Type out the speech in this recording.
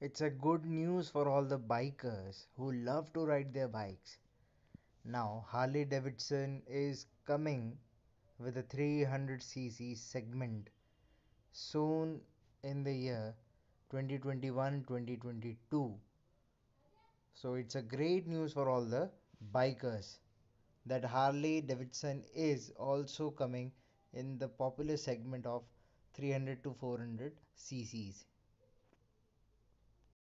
It's a good news for all the bikers who love to ride their bikes. Now Harley Davidson is coming with a 300cc segment soon in the year 2021-2022. So it's a great news for all the bikers that Harley Davidson is also coming in the popular segment of 300 to 400 cc's.